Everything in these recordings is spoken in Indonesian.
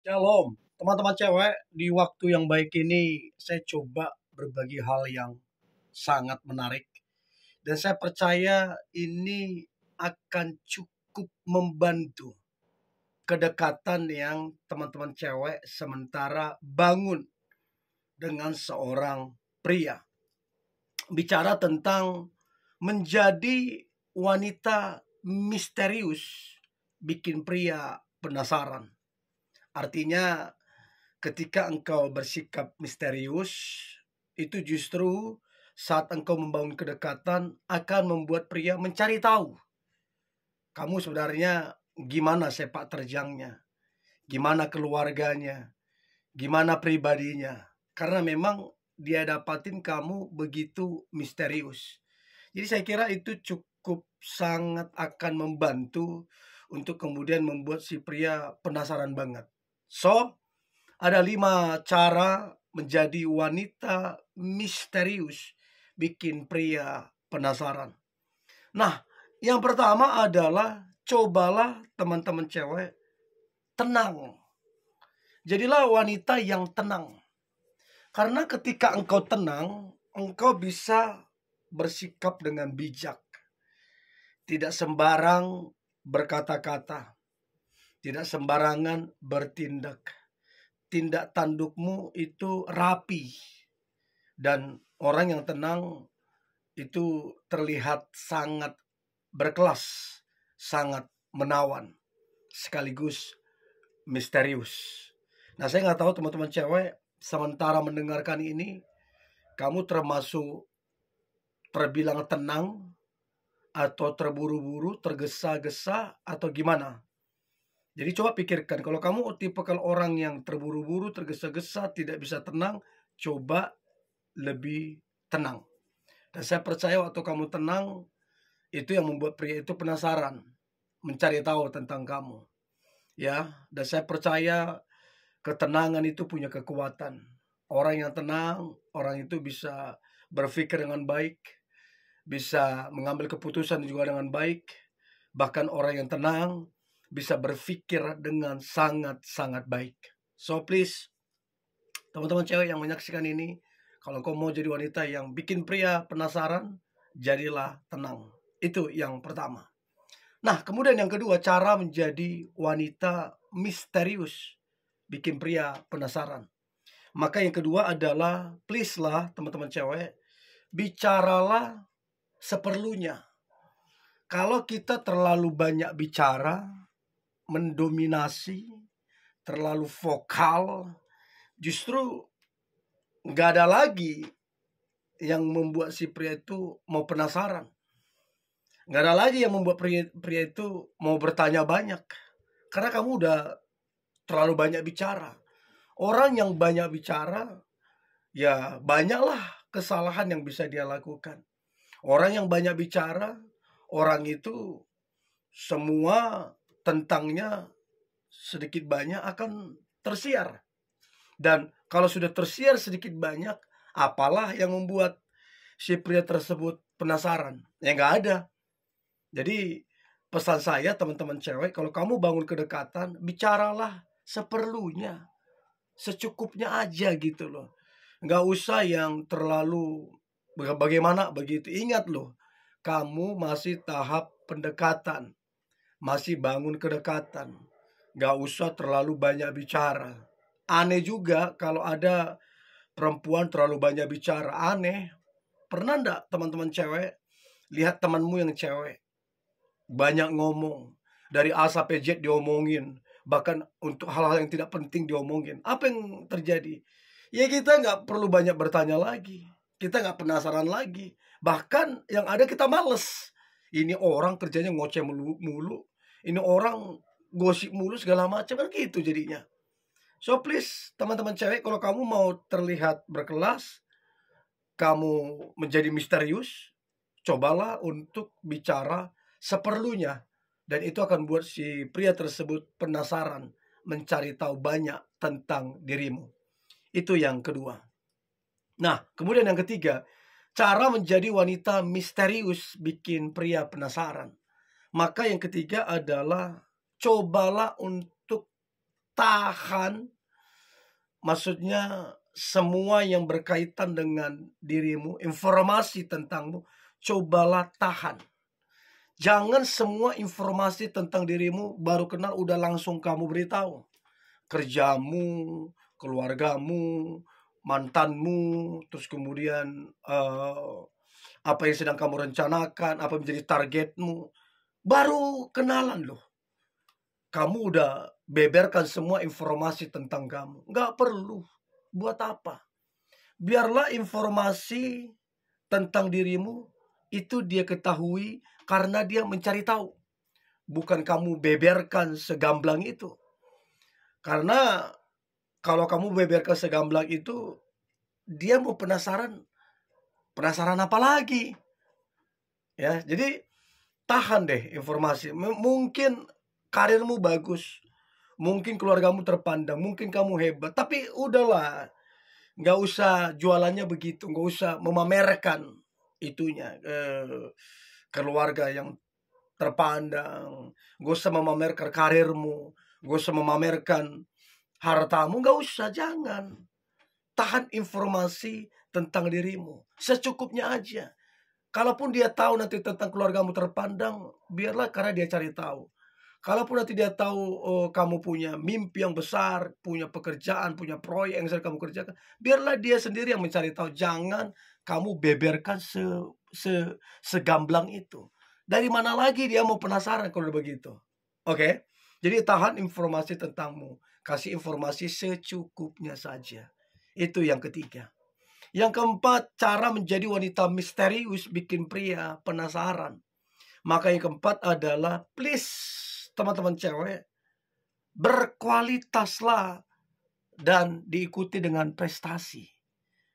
Shalom, teman-teman cewek. Di waktu yang baik ini, saya coba berbagi hal yang sangat menarik, dan saya percaya ini akan cukup membantu kedekatan yang teman-teman cewek sementara bangun dengan seorang pria. Bicara tentang menjadi wanita misterius, bikin pria penasaran Artinya ketika engkau bersikap misterius, itu justru saat engkau membangun kedekatan akan membuat pria mencari tahu kamu sebenarnya gimana sepak terjangnya, gimana keluarganya, gimana pribadinya. Karena memang dia dapatin kamu begitu misterius. Jadi saya kira itu cukup sangat akan membantu untuk kemudian membuat si pria penasaran banget. So, ada lima cara menjadi wanita misterius, bikin pria penasaran. Nah, yang pertama adalah cobalah teman-teman cewek tenang. Jadilah wanita yang tenang. Karena ketika engkau tenang, engkau bisa bersikap dengan bijak. Tidak sembarang berkata-kata. Tidak sembarangan bertindak. Tindak tandukmu itu rapi. Dan orang yang tenang itu terlihat sangat berkelas, sangat menawan, sekaligus misterius. Nah, saya nggak tahu teman-teman cewek sementara mendengarkan ini, kamu termasuk terbilang tenang atau terburu-buru, tergesa-gesa atau gimana? Jadi coba pikirkan, kalau kamu tipe kalau orang yang terburu-buru, tergesa-gesa, tidak bisa tenang, coba lebih tenang. Dan saya percaya waktu kamu tenang, itu yang membuat pria itu penasaran, mencari tahu tentang kamu. Ya, dan saya percaya ketenangan itu punya kekuatan. Orang yang tenang, orang itu bisa berpikir dengan baik, bisa mengambil keputusan juga dengan baik. Bahkan orang yang tenang, bisa berpikir dengan sangat-sangat baik. So please, teman-teman cewek yang menyaksikan ini, kalau kau mau jadi wanita yang bikin pria penasaran, jadilah tenang. Itu yang pertama. Nah, kemudian yang kedua, cara menjadi wanita misterius. Bikin pria penasaran. Maka yang kedua adalah, please lah teman-teman cewek, bicaralah seperlunya. Kalau kita terlalu banyak bicara, mendominasi, terlalu vokal, justru nggak ada lagi yang membuat si pria itu mau penasaran. Nggak ada lagi yang membuat pria, pria itu mau bertanya banyak. Karena kamu udah terlalu banyak bicara. Orang yang banyak bicara, ya banyaklah kesalahan yang bisa dia lakukan. Orang yang banyak bicara, orang itu semua tentangnya sedikit banyak akan tersiar. Dan kalau sudah tersiar sedikit banyak, apalah yang membuat si pria tersebut penasaran? yang nggak ada. Jadi pesan saya teman-teman cewek, kalau kamu bangun kedekatan, bicaralah seperlunya. Secukupnya aja gitu loh. Nggak usah yang terlalu bagaimana begitu. Ingat loh, kamu masih tahap pendekatan masih bangun kedekatan. Gak usah terlalu banyak bicara. Aneh juga kalau ada perempuan terlalu banyak bicara. Aneh. Pernah ndak teman-teman cewek lihat temanmu yang cewek banyak ngomong dari A sampai Z diomongin bahkan untuk hal-hal yang tidak penting diomongin apa yang terjadi ya kita nggak perlu banyak bertanya lagi kita nggak penasaran lagi bahkan yang ada kita males ini orang kerjanya ngoceh mulu, mulu ini orang gosip mulu segala macam kan gitu jadinya so please teman-teman cewek kalau kamu mau terlihat berkelas kamu menjadi misterius cobalah untuk bicara seperlunya dan itu akan buat si pria tersebut penasaran mencari tahu banyak tentang dirimu itu yang kedua nah kemudian yang ketiga cara menjadi wanita misterius bikin pria penasaran maka yang ketiga adalah cobalah untuk tahan maksudnya semua yang berkaitan dengan dirimu, informasi tentangmu, cobalah tahan. Jangan semua informasi tentang dirimu baru kenal udah langsung kamu beritahu. Kerjamu, keluargamu, mantanmu, terus kemudian uh, apa yang sedang kamu rencanakan, apa yang menjadi targetmu. Baru kenalan loh. Kamu udah beberkan semua informasi tentang kamu. Gak perlu. Buat apa? Biarlah informasi tentang dirimu itu dia ketahui karena dia mencari tahu. Bukan kamu beberkan segamblang itu. Karena kalau kamu beberkan segamblang itu, dia mau penasaran. Penasaran apa lagi? Ya, jadi tahan deh informasi M mungkin karirmu bagus mungkin keluargamu terpandang mungkin kamu hebat tapi udahlah nggak usah jualannya begitu nggak usah memamerkan itunya ke eh, keluarga yang terpandang nggak usah memamerkan karirmu nggak usah memamerkan hartamu nggak usah jangan tahan informasi tentang dirimu secukupnya aja Kalaupun dia tahu nanti tentang keluargamu terpandang, biarlah karena dia cari tahu. Kalaupun nanti dia tahu oh, kamu punya mimpi yang besar, punya pekerjaan, punya proyek yang sedang kamu kerjakan, biarlah dia sendiri yang mencari tahu. Jangan kamu beberkan se, se segamblang itu. Dari mana lagi dia mau penasaran kalau begitu? Oke. Okay? Jadi tahan informasi tentangmu, kasih informasi secukupnya saja. Itu yang ketiga. Yang keempat, cara menjadi wanita misterius bikin pria penasaran. Maka yang keempat adalah please teman-teman cewek berkualitaslah dan diikuti dengan prestasi.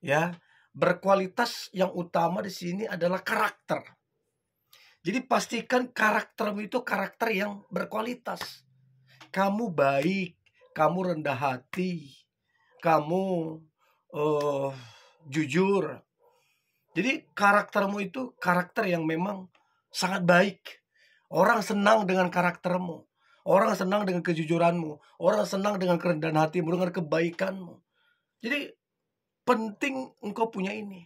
Ya, berkualitas yang utama di sini adalah karakter. Jadi pastikan karaktermu itu karakter yang berkualitas. Kamu baik, kamu rendah hati, kamu uh, jujur. Jadi karaktermu itu karakter yang memang sangat baik. Orang senang dengan karaktermu. Orang senang dengan kejujuranmu. Orang senang dengan kerendahan hatimu, dengan kebaikanmu. Jadi penting engkau punya ini.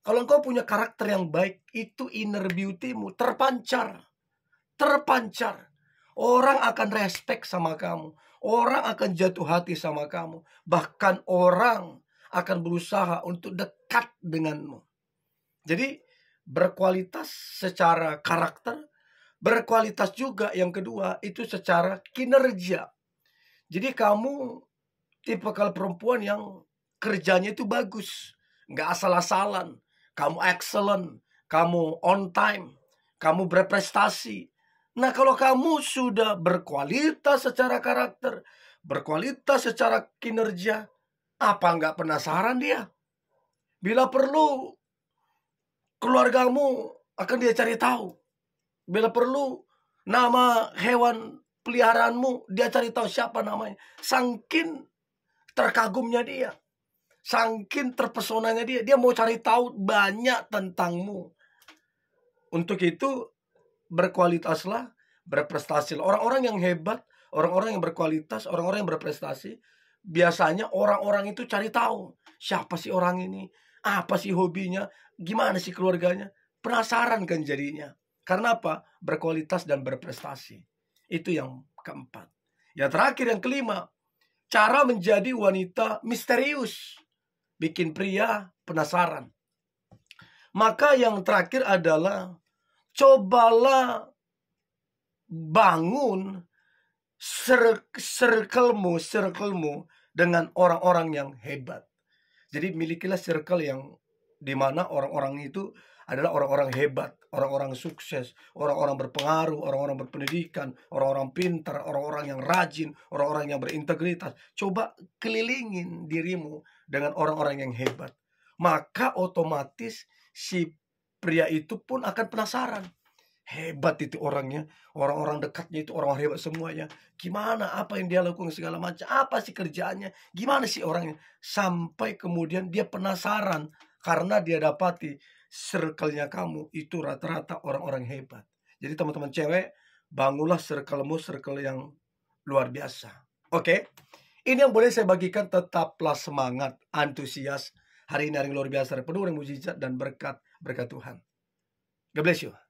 Kalau engkau punya karakter yang baik, itu inner beautymu terpancar. Terpancar. Orang akan respect sama kamu. Orang akan jatuh hati sama kamu. Bahkan orang akan berusaha untuk dekat denganmu. Jadi berkualitas secara karakter, berkualitas juga yang kedua itu secara kinerja. Jadi kamu tipikal perempuan yang kerjanya itu bagus, nggak asal-asalan, kamu excellent, kamu on time, kamu berprestasi. Nah kalau kamu sudah berkualitas secara karakter, berkualitas secara kinerja, apa nggak penasaran dia? Bila perlu, keluargamu akan dia cari tahu. Bila perlu, nama hewan peliharaanmu dia cari tahu siapa namanya. Sangkin terkagumnya dia. Sangkin terpesonanya dia. Dia mau cari tahu banyak tentangmu. Untuk itu, berkualitaslah, berprestasi. Orang-orang yang hebat, orang-orang yang berkualitas, orang-orang yang berprestasi, biasanya orang-orang itu cari tahu siapa sih orang ini, apa sih hobinya, gimana sih keluarganya. Penasaran kan jadinya. Karena apa? Berkualitas dan berprestasi. Itu yang keempat. Ya terakhir yang kelima, cara menjadi wanita misterius. Bikin pria penasaran. Maka yang terakhir adalah cobalah bangun Circlemu, circlemu dengan orang-orang yang hebat. Jadi milikilah circle yang dimana orang-orang itu adalah orang-orang hebat, orang-orang sukses, orang-orang berpengaruh, orang-orang berpendidikan, orang-orang pintar, orang-orang yang rajin, orang-orang yang berintegritas. Coba kelilingin dirimu dengan orang-orang yang hebat. Maka otomatis si pria itu pun akan penasaran hebat itu orangnya orang-orang dekatnya itu orang, orang hebat semuanya gimana apa yang dia lakukan segala macam apa sih kerjaannya gimana sih orangnya sampai kemudian dia penasaran karena dia dapati circle-nya kamu itu rata-rata orang-orang hebat jadi teman-teman cewek bangunlah circlemu circle yang luar biasa oke okay? ini yang boleh saya bagikan tetaplah semangat antusias hari ini hari yang luar biasa penuh dengan mujizat dan berkat berkat Tuhan God bless you